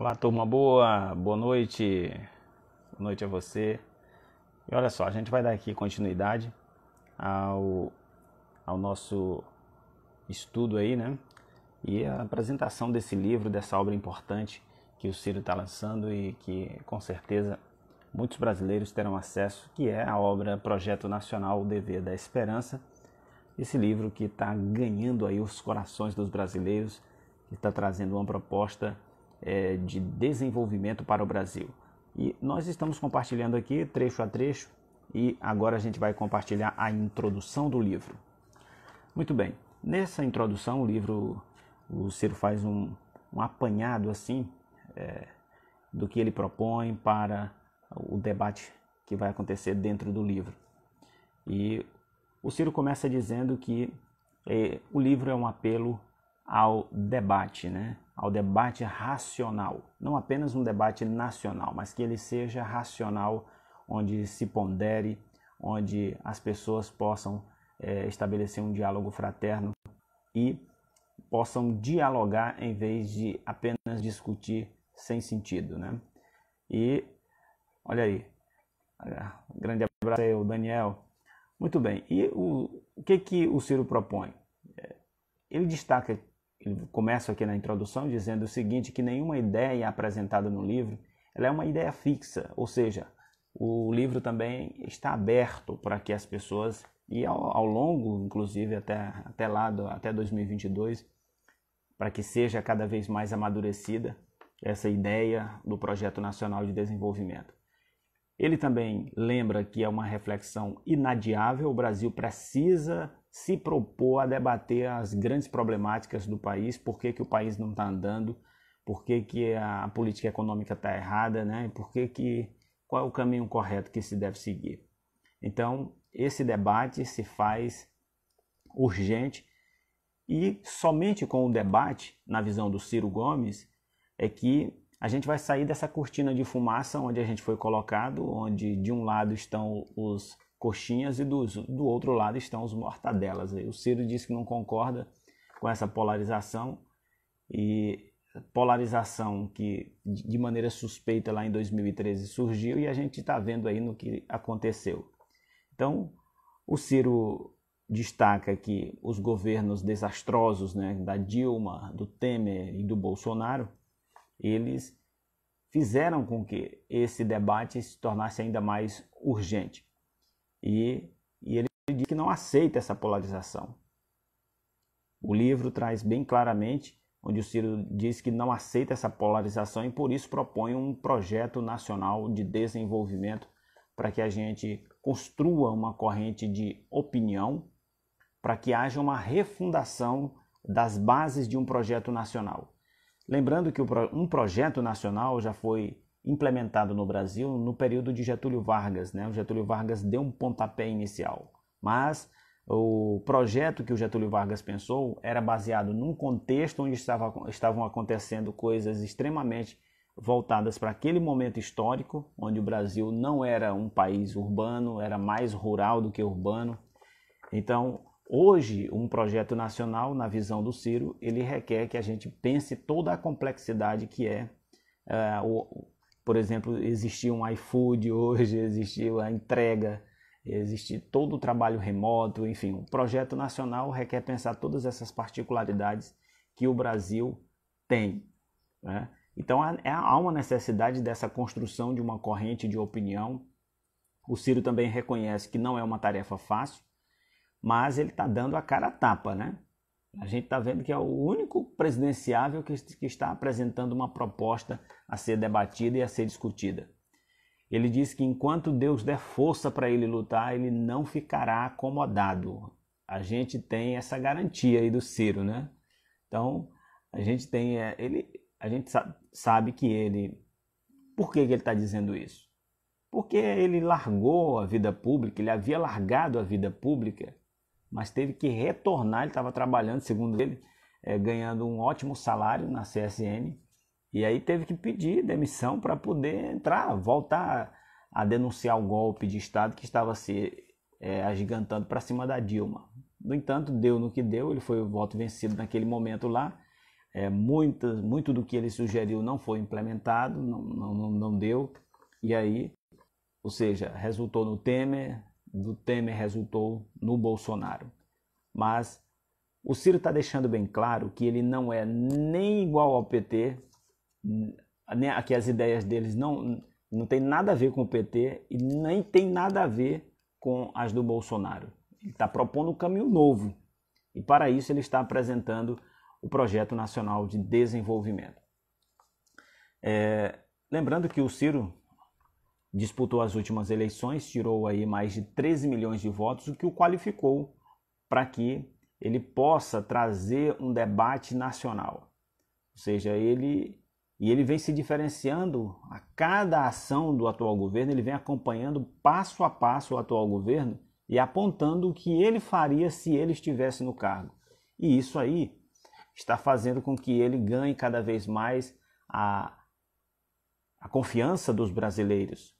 Olá, turma boa, boa noite, boa noite a você. E olha só, a gente vai dar aqui continuidade ao, ao nosso estudo aí, né? E a apresentação desse livro, dessa obra importante que o Ciro está lançando e que com certeza muitos brasileiros terão acesso, que é a obra Projeto Nacional O Dever da Esperança. Esse livro que está ganhando aí os corações dos brasileiros, que está trazendo uma proposta é, de desenvolvimento para o Brasil. E nós estamos compartilhando aqui trecho a trecho e agora a gente vai compartilhar a introdução do livro. Muito bem, nessa introdução o livro, o Ciro faz um, um apanhado assim é, do que ele propõe para o debate que vai acontecer dentro do livro. E o Ciro começa dizendo que é, o livro é um apelo ao debate, né? ao debate racional, não apenas um debate nacional, mas que ele seja racional, onde se pondere, onde as pessoas possam é, estabelecer um diálogo fraterno e possam dialogar em vez de apenas discutir sem sentido, né? E olha aí, grande abraço aí, Daniel. Muito bem. E o, o que que o Ciro propõe? Ele destaca começo aqui na introdução dizendo o seguinte, que nenhuma ideia apresentada no livro ela é uma ideia fixa, ou seja, o livro também está aberto para que as pessoas, e ao, ao longo, inclusive até, até lá, do, até 2022, para que seja cada vez mais amadurecida essa ideia do Projeto Nacional de Desenvolvimento. Ele também lembra que é uma reflexão inadiável, o Brasil precisa se propor a debater as grandes problemáticas do país, por que, que o país não está andando, por que, que a política econômica está errada, né? Por que, que qual é o caminho correto que se deve seguir. Então, esse debate se faz urgente e somente com o debate, na visão do Ciro Gomes, é que a gente vai sair dessa cortina de fumaça onde a gente foi colocado, onde de um lado estão os coxinhas e do, do outro lado estão os mortadelas. O Ciro disse que não concorda com essa polarização e polarização que de maneira suspeita lá em 2013 surgiu e a gente está vendo aí no que aconteceu. Então, o Ciro destaca que os governos desastrosos né, da Dilma, do Temer e do Bolsonaro, eles fizeram com que esse debate se tornasse ainda mais urgente. E, e ele diz que não aceita essa polarização. O livro traz bem claramente onde o Ciro diz que não aceita essa polarização e por isso propõe um projeto nacional de desenvolvimento para que a gente construa uma corrente de opinião, para que haja uma refundação das bases de um projeto nacional. Lembrando que um projeto nacional já foi implementado no Brasil no período de Getúlio Vargas. Né? O Getúlio Vargas deu um pontapé inicial, mas o projeto que o Getúlio Vargas pensou era baseado num contexto onde estava, estavam acontecendo coisas extremamente voltadas para aquele momento histórico, onde o Brasil não era um país urbano, era mais rural do que urbano. Então, hoje, um projeto nacional, na visão do Ciro, ele requer que a gente pense toda a complexidade que é uh, o, por exemplo, existia um iFood hoje, existiu a entrega, existe todo o trabalho remoto, enfim, o projeto nacional requer pensar todas essas particularidades que o Brasil tem. Né? Então é, há uma necessidade dessa construção de uma corrente de opinião. O Ciro também reconhece que não é uma tarefa fácil, mas ele está dando a cara a tapa, né? A gente está vendo que é o único presidenciável que, que está apresentando uma proposta a ser debatida e a ser discutida. Ele diz que enquanto Deus der força para ele lutar, ele não ficará acomodado. A gente tem essa garantia aí do Ciro, né? Então, a gente tem é, ele, a gente sabe que ele Por que, que ele está dizendo isso? Porque ele largou a vida pública, ele havia largado a vida pública mas teve que retornar. Ele estava trabalhando, segundo ele, é, ganhando um ótimo salário na CSN. E aí teve que pedir demissão para poder entrar, voltar a denunciar o golpe de Estado que estava se é, agigantando para cima da Dilma. No entanto, deu no que deu, ele foi o voto vencido naquele momento lá. É, eh, muitas, muito do que ele sugeriu não foi implementado, não, não, não deu. E aí, ou seja, resultou no Temer, do Temer resultou no Bolsonaro. Mas o Ciro está deixando bem claro que ele não é nem igual ao PT, né, que as ideias deles não, não tem nada a ver com o PT e nem tem nada a ver com as do Bolsonaro. Ele está propondo um caminho novo e para isso ele está apresentando o Projeto Nacional de Desenvolvimento. É, lembrando que o Ciro disputou as últimas eleições, tirou aí mais de 13 milhões de votos, o que o qualificou para que ele possa trazer um debate nacional. Ou seja, ele e ele vem se diferenciando a cada ação do atual governo, ele vem acompanhando passo a passo o atual governo e apontando o que ele faria se ele estivesse no cargo. E isso aí está fazendo com que ele ganhe cada vez mais a, a confiança dos brasileiros,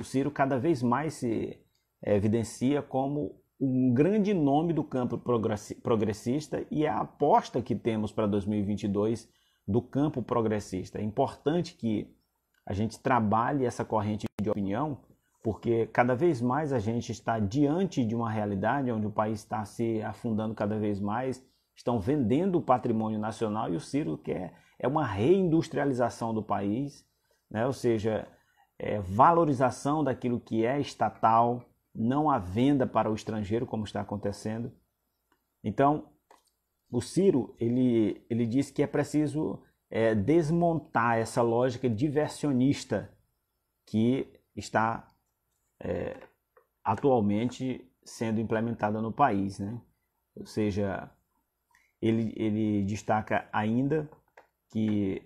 o Ciro cada vez mais se eh, evidencia como um grande nome do campo progressista e é a aposta que temos para 2022 do campo progressista. É importante que a gente trabalhe essa corrente de opinião, porque cada vez mais a gente está diante de uma realidade onde o país está se afundando cada vez mais, estão vendendo o patrimônio nacional e o Ciro quer é uma reindustrialização do país, né? ou seja, é, valorização daquilo que é estatal, não a venda para o estrangeiro, como está acontecendo. Então, o Ciro ele, ele disse que é preciso é, desmontar essa lógica diversionista que está é, atualmente sendo implementada no país, né? Ou seja, ele, ele destaca ainda que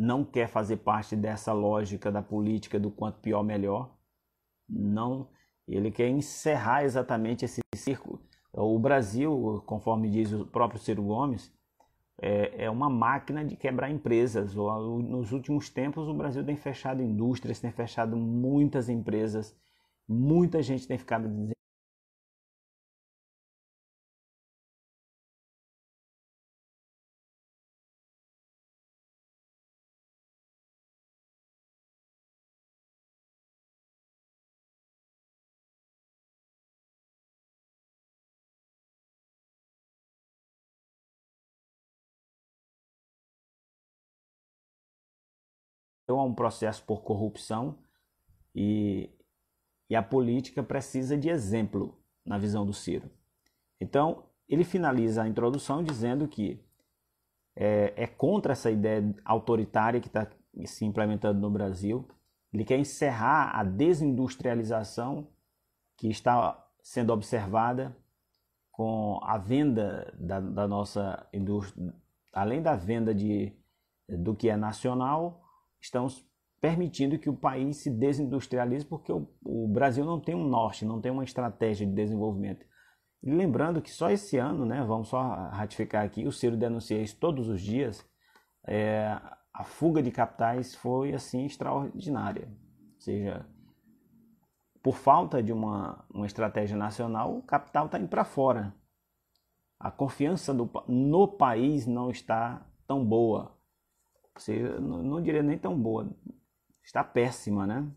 não quer fazer parte dessa lógica da política do quanto pior melhor. Não, ele quer encerrar exatamente esse círculo. O Brasil, conforme diz o próprio Ciro Gomes, é, é uma máquina de quebrar empresas. Nos últimos tempos, o Brasil tem fechado indústrias, tem fechado muitas empresas, muita gente tem ficado a então, um processo por corrupção e, e a política precisa de exemplo na visão do Ciro. Então, ele finaliza a introdução dizendo que é, é contra essa ideia autoritária que está se implementando no Brasil. Ele quer encerrar a desindustrialização que está sendo observada com a venda da, da nossa indústria, além da venda de, do que é nacional, estamos permitindo que o país se desindustrialize, porque o, o Brasil não tem um norte, não tem uma estratégia de desenvolvimento. E lembrando que só esse ano, né, vamos só ratificar aqui, o Ciro denuncia isso todos os dias, é, a fuga de capitais foi assim extraordinária. Ou seja, por falta de uma, uma estratégia nacional, o capital está indo para fora. A confiança do, no país não está tão boa seja, não, não diria nem tão boa, está péssima, né?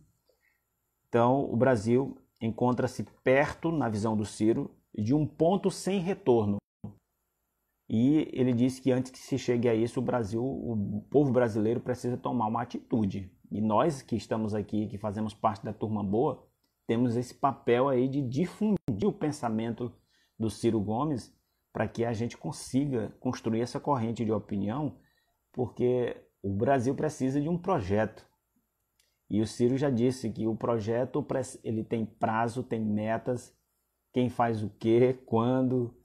Então, o Brasil encontra-se perto, na visão do Ciro, de um ponto sem retorno. E ele disse que antes que se chegue a isso, o Brasil, o povo brasileiro precisa tomar uma atitude. E nós que estamos aqui, que fazemos parte da turma boa, temos esse papel aí de difundir o pensamento do Ciro Gomes para que a gente consiga construir essa corrente de opinião, porque o Brasil precisa de um projeto. E o Ciro já disse que o projeto ele tem prazo, tem metas, quem faz o quê, quando,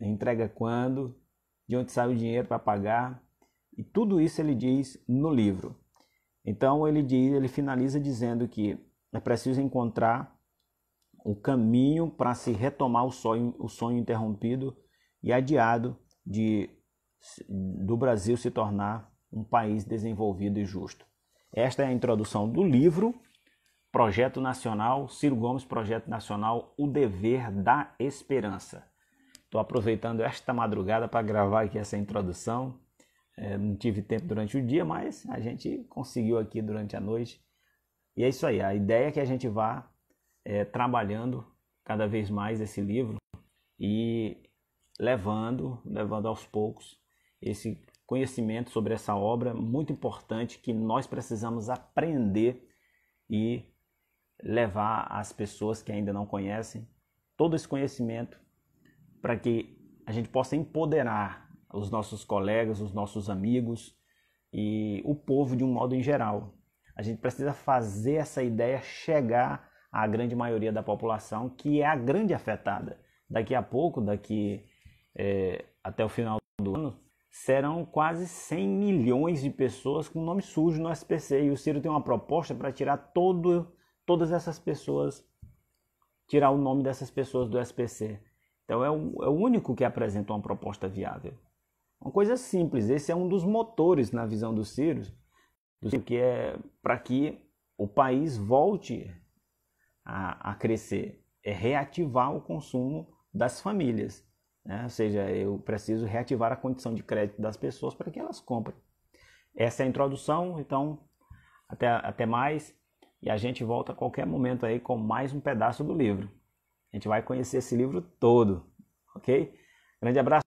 entrega quando, de onde sai o dinheiro para pagar. E tudo isso ele diz no livro. Então ele diz, ele finaliza dizendo que é preciso encontrar o caminho para se retomar o sonho, o sonho interrompido e adiado de do Brasil se tornar um país desenvolvido e justo. Esta é a introdução do livro Projeto Nacional, Ciro Gomes, Projeto Nacional, O Dever da Esperança. Estou aproveitando esta madrugada para gravar aqui essa introdução. É, não tive tempo durante o dia, mas a gente conseguiu aqui durante a noite. E é isso aí. A ideia é que a gente vá é, trabalhando cada vez mais esse livro e levando, levando aos poucos esse conhecimento sobre essa obra muito importante que nós precisamos aprender e levar às pessoas que ainda não conhecem todo esse conhecimento para que a gente possa empoderar os nossos colegas, os nossos amigos e o povo de um modo em geral. A gente precisa fazer essa ideia chegar à grande maioria da população, que é a grande afetada. Daqui a pouco, daqui é, até o final do ano, serão quase 100 milhões de pessoas com nome sujo no SPC. E o Ciro tem uma proposta para tirar todo, todas essas pessoas, tirar o nome dessas pessoas do SPC. Então é o, é o único que apresenta uma proposta viável. Uma coisa simples, esse é um dos motores na visão do Ciro, do Ciro que é para que o país volte a, a crescer, é reativar o consumo das famílias. Né? Ou seja, eu preciso reativar a condição de crédito das pessoas para que elas comprem. Essa é a introdução, então até, até mais. E a gente volta a qualquer momento aí com mais um pedaço do livro. A gente vai conhecer esse livro todo, ok? Grande abraço.